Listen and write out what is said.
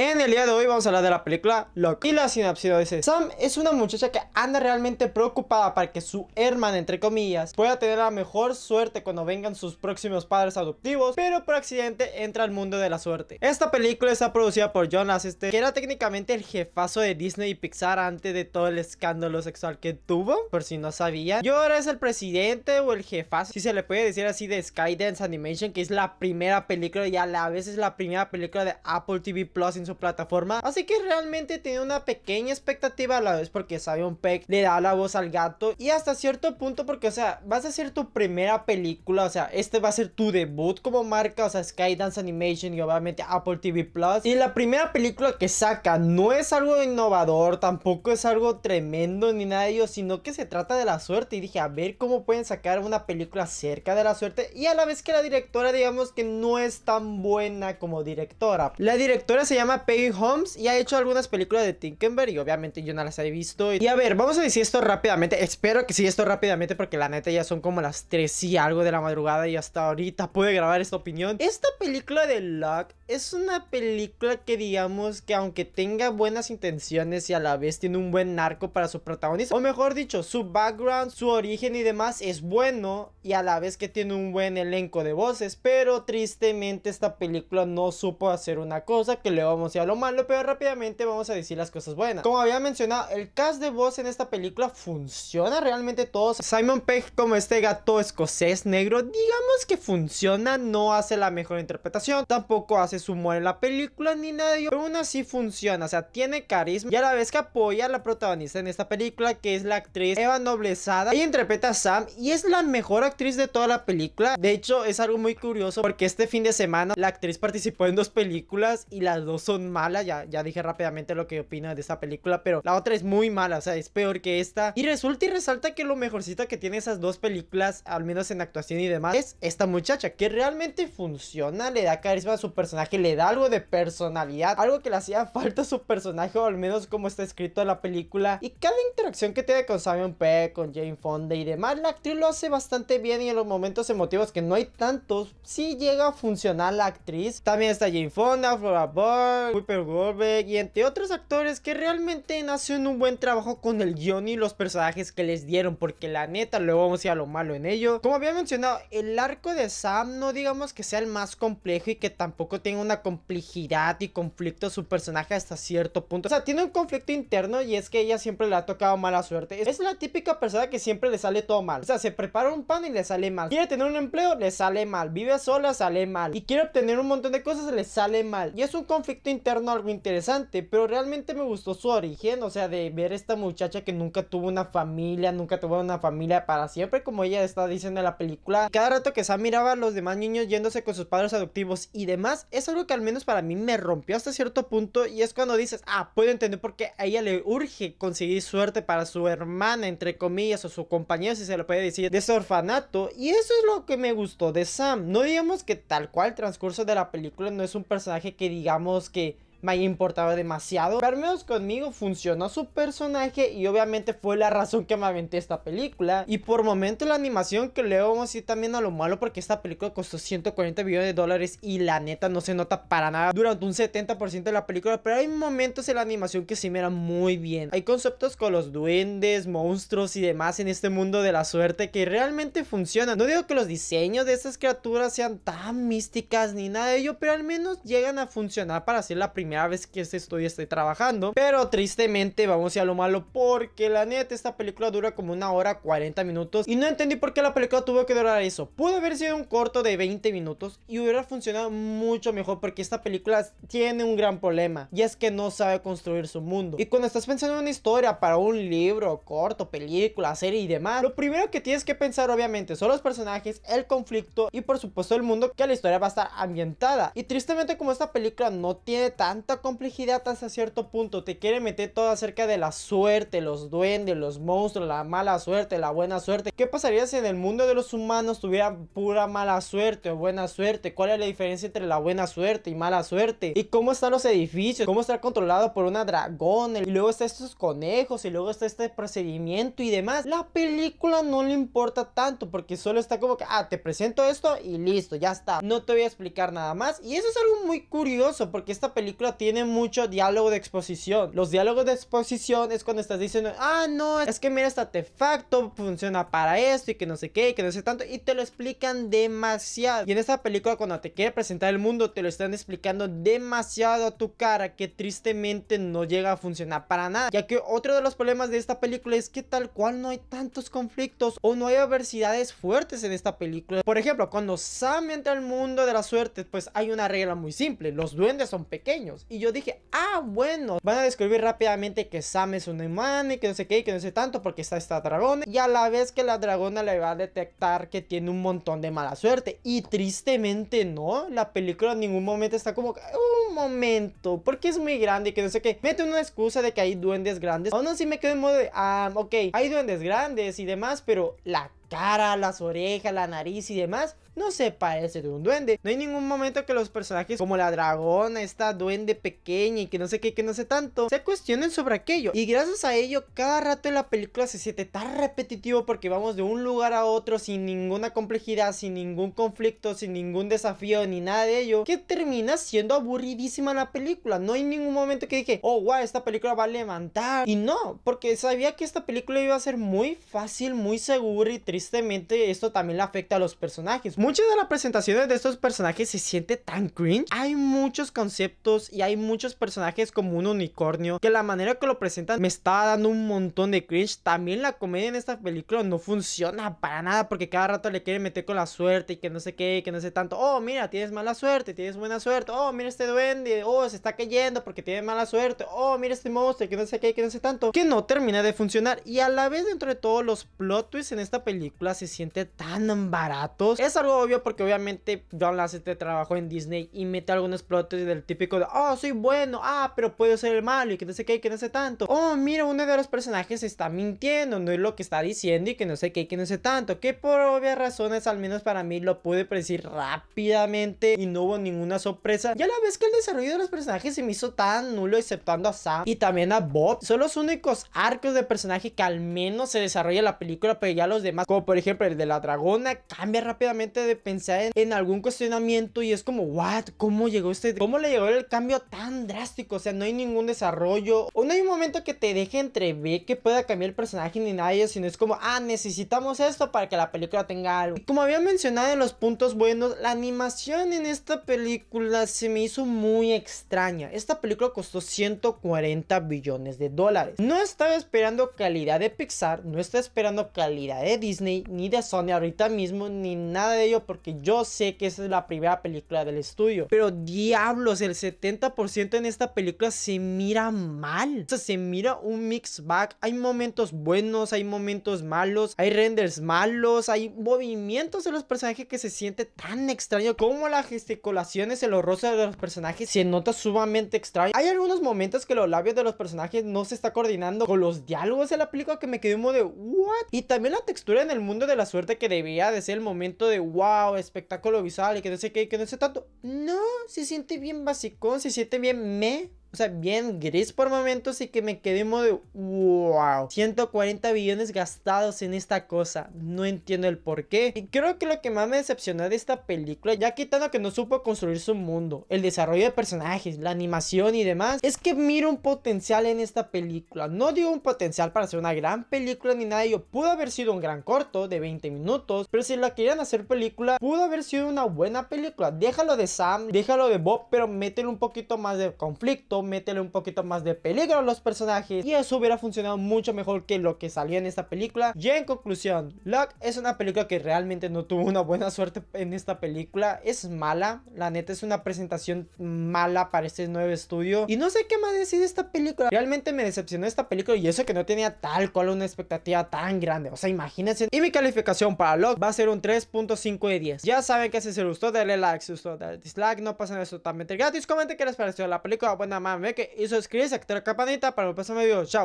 En el día de hoy vamos a hablar de la película Lock. Y la sinapsis dice, Sam es una muchacha que anda realmente preocupada para que su hermana, entre comillas, pueda tener la mejor suerte cuando vengan sus próximos padres adoptivos, pero por accidente entra al mundo de la suerte. Esta película está producida por John Lasseter, que era técnicamente el jefazo de Disney y Pixar antes de todo el escándalo sexual que tuvo, por si no sabía. Yo ahora es el presidente o el jefazo, si se le puede decir así, de Skydance Animation, que es la primera película y a la vez es la primera película de Apple TV Plus en su plataforma. Así que realmente tiene una pequeña expectativa a la vez porque sabe un Peck le da la voz al gato y hasta cierto punto porque, o sea, vas a ser tu primera película, o sea, este va a ser tu debut como marca, o sea, Skydance Animation y obviamente Apple TV Plus. Y la primera película que saca no es algo innovador, tampoco es algo tremendo ni nada de ello, sino que se trata de la suerte. Y dije, a ver cómo pueden sacar una película cerca de la suerte y a la vez que la directora, digamos que no es tan buena como directora. La directora se llama Peggy Holmes y ha hecho algunas películas de Tinkenberg y obviamente yo no las he visto. Y a ver, vamos a decir esto rápidamente. Espero que sí esto rápidamente porque la neta ya son como las 3 y algo de la madrugada y hasta ahorita pude grabar esta opinión. Esta película de Luck es una película que digamos que aunque tenga buenas intenciones y a la vez tiene un buen narco para su protagonista, o mejor dicho, su background, su origen y demás es bueno y a la vez que tiene un buen elenco de voces, pero tristemente esta película no supo hacer una cosa que le va como sea lo malo, pero rápidamente vamos a decir las cosas buenas. Como había mencionado, el cast de voz en esta película funciona realmente todo. Simon Pegg como este gato escocés negro, digamos que funciona, no hace la mejor interpretación, tampoco hace su humor en la película ni nadie pero aún así funciona, o sea, tiene carisma y a la vez que apoya a la protagonista en esta película que es la actriz Eva Noblezada. y interpreta a Sam y es la mejor actriz de toda la película. De hecho, es algo muy curioso porque este fin de semana la actriz participó en dos películas y las dos son malas. Ya, ya dije rápidamente lo que opino de esa película, pero la otra es muy mala, o sea, es peor que esta. Y resulta y resalta que lo mejorcita que tiene esas dos películas, al menos en actuación y demás, es esta muchacha que realmente funciona, le da carisma a su personaje, le da algo de personalidad, algo que le hacía falta a su personaje, o al menos como está escrito en la película. Y cada interacción que tiene con Simon Peck, con Jane Fonda y demás, la actriz lo hace bastante bien y en los momentos emotivos que no hay tantos, sí llega a funcionar la actriz. También está Jane Fonda, Flora Ball super Goldberg y entre otros actores que realmente hacen un buen trabajo con el guión y los personajes que les dieron, porque la neta luego vamos a ir a lo malo en ello. Como había mencionado, el arco de Sam no digamos que sea el más complejo y que tampoco tenga una complejidad y conflicto su personaje hasta cierto punto. O sea, tiene un conflicto interno y es que ella siempre le ha tocado mala suerte. Es la típica persona que siempre le sale todo mal. O sea, se prepara un pan y le sale mal. Quiere tener un empleo, le sale mal. Vive sola, sale mal. Y quiere obtener un montón de cosas, le sale mal. Y es un conflicto interno algo interesante, pero realmente me gustó su origen, o sea, de ver esta muchacha que nunca tuvo una familia, nunca tuvo una familia para siempre, como ella está diciendo en la película. Cada rato que Sam miraba a los demás niños yéndose con sus padres adoptivos y demás, es algo que al menos para mí me rompió hasta cierto punto y es cuando dices, ah, puedo entender por qué a ella le urge conseguir suerte para su hermana, entre comillas, o su compañero, si se lo puede decir, de ese orfanato. Y eso es lo que me gustó de Sam. No digamos que tal cual el transcurso de la película no es un personaje que digamos que que me haya importado demasiado. Pero al menos conmigo funcionó su personaje y obviamente fue la razón que me aventé esta película. Y por momento la animación que le vamos a ir también a lo malo porque esta película costó 140 millones de dólares y la neta no se nota para nada durante un 70% de la película. Pero hay momentos en la animación que sí me era muy bien. Hay conceptos con los duendes, monstruos y demás en este mundo de la suerte que realmente funcionan. No digo que los diseños de estas criaturas sean tan místicas ni nada de ello, pero al menos llegan a funcionar para ser la primera primera vez que este estudio esté trabajando. Pero tristemente vamos a lo malo porque la neta esta película dura como una hora 40 minutos y no entendí por qué la película tuvo que durar eso. Pudo haber sido un corto de 20 minutos y hubiera funcionado mucho mejor porque esta película tiene un gran problema y es que no sabe construir su mundo. Y cuando estás pensando en una historia para un libro, corto, película, serie y demás, lo primero que tienes que pensar obviamente son los personajes, el conflicto y por supuesto el mundo que la historia va a estar ambientada. Y tristemente como esta película no tiene tan tanta complejidad hasta cierto punto. Te quiere meter todo acerca de la suerte, los duendes, los monstruos, la mala suerte, la buena suerte. ¿Qué pasaría si en el mundo de los humanos tuviera pura mala suerte o buena suerte? ¿Cuál es la diferencia entre la buena suerte y mala suerte? ¿Y cómo están los edificios? ¿Cómo estar controlado por una dragón? Y luego está estos conejos y luego está este procedimiento y demás. La película no le importa tanto porque solo está como que, ah, te presento esto y listo, ya está. No te voy a explicar nada más. Y eso es algo muy curioso porque esta película tiene mucho diálogo de exposición. Los diálogos de exposición es cuando estás diciendo, ah, no, es que mira este artefacto, funciona para esto y que no sé qué, y que no sé tanto, y te lo explican demasiado. Y en esta película cuando te quiere presentar el mundo, te lo están explicando demasiado a tu cara, que tristemente no llega a funcionar para nada. Ya que otro de los problemas de esta película es que tal cual no hay tantos conflictos o no hay adversidades fuertes en esta película. Por ejemplo, cuando Sam entra al mundo de la suerte, pues hay una regla muy simple, los duendes son pequeños. Y yo dije, ah, bueno, van a describir rápidamente que Sam es un imán y que no sé qué y que no sé tanto porque está esta dragona. Y a la vez que la dragona le va a detectar que tiene un montón de mala suerte. Y tristemente no, la película en ningún momento está como, un momento, porque es muy grande y que no sé qué. Mete una excusa de que hay duendes grandes. Aún así me quedo en modo de, ah, ok, hay duendes grandes y demás, pero la cara, las orejas, la nariz y demás no se parece de un duende. No hay ningún momento que los personajes como la dragona, esta duende pequeña y que no sé qué, que no sé tanto, se cuestionen sobre aquello. Y gracias a ello, cada rato en la película se siente tan repetitivo porque vamos de un lugar a otro sin ninguna complejidad, sin ningún conflicto, sin ningún desafío ni nada de ello, que termina siendo aburridísima la película. No hay ningún momento que dije, oh, wow, esta película va a levantar. Y no, porque sabía que esta película iba a ser muy fácil, muy segura y triste tristemente esto también le afecta a los personajes. Muchas de las presentaciones de estos personajes se siente tan cringe. Hay muchos conceptos y hay muchos personajes como un unicornio que la manera que lo presentan me está dando un montón de cringe. También la comedia en esta película no funciona para nada porque cada rato le quieren meter con la suerte y que no sé qué, que no sé tanto. Oh, mira, tienes mala suerte, tienes buena suerte. Oh, mira este duende. Oh, se está cayendo porque tiene mala suerte. Oh, mira este monstruo, que no sé qué, que no sé tanto. Que no termina de funcionar y a la vez dentro de todos los plot twists en esta película se siente tan baratos. Es algo obvio porque obviamente John Lasseter trabajó en Disney y mete algunos plot del típico de, oh, soy bueno, ah, pero puedo ser el malo y que no sé qué y que no sé tanto. Oh, mira, uno de los personajes está mintiendo, no es lo que está diciendo y que no sé qué y que no sé tanto. Que por obvias razones, al menos para mí, lo pude predecir rápidamente y no hubo ninguna sorpresa. Ya la vez que el desarrollo de los personajes se me hizo tan nulo, exceptando a Sam y también a Bob, son los únicos arcos de personaje que al menos se desarrolla la película, pero ya los demás, por ejemplo el de la dragona cambia rápidamente de pensar en, algún cuestionamiento y es como, what, ¿cómo llegó este? ¿Cómo le llegó el cambio tan drástico? O sea, no hay ningún desarrollo. O no hay un momento que te deje entrever que pueda cambiar el personaje ni nadie, sino es como, ah, necesitamos esto para que la película tenga algo. como había mencionado en los puntos buenos, la animación en esta película se me hizo muy extraña. Esta película costó 140 billones de dólares. No estaba esperando calidad de Pixar, no estaba esperando calidad de Disney ni de Sony ahorita mismo, ni nada de ello, porque yo sé que esa es la primera película del estudio. Pero diablos, el 70% en esta película se mira mal. O sea, se mira un mix back. Hay momentos buenos, hay momentos malos, hay renders malos, hay movimientos de los personajes que se siente tan extraño. Como las gesticulaciones, el horror de los personajes se nota sumamente extraño. Hay algunos momentos que los labios de los personajes no se está coordinando con los diálogos de la película que me quedé como de, ¿what? Y también la textura en el el mundo de la suerte que debía de ser el momento de wow, espectáculo visual y que no sé qué, que no sé tanto. No, se siente bien basicón, se siente bien me o sea, bien gris por momentos y que me quedé en modo de, wow, 140 billones gastados en esta cosa, no entiendo el por qué. Y creo que lo que más me decepcionó de esta película, ya quitando que no supo construir su mundo, el desarrollo de personajes, la animación y demás, es que miro un potencial en esta película. No digo un potencial para ser una gran película ni nada, yo pudo haber sido un gran corto de 20 minutos, pero si la querían hacer película, pudo haber sido una buena película. Déjalo de Sam, déjalo de Bob, pero mételo un poquito más de conflicto meterle métele un poquito más de peligro a los personajes y eso hubiera funcionado mucho mejor que lo que salía en esta película. Y en conclusión, Lock es una película que realmente no tuvo una buena suerte en esta película, es mala, la neta es una presentación mala para este nuevo estudio y no sé qué más decir de esta película. Realmente me decepcionó esta película y eso que no tenía tal cual una expectativa tan grande, o sea, imagínense. Y mi calificación para Lock va a ser un 3.5 de 10. Ya saben que si se gustó, dale like, si gustó, dale dislike, no pasen eso totalmente gratis. comenten qué les pareció la película, buena más. que hizo suscribirse, activar la campanita para los próximos video, Chao.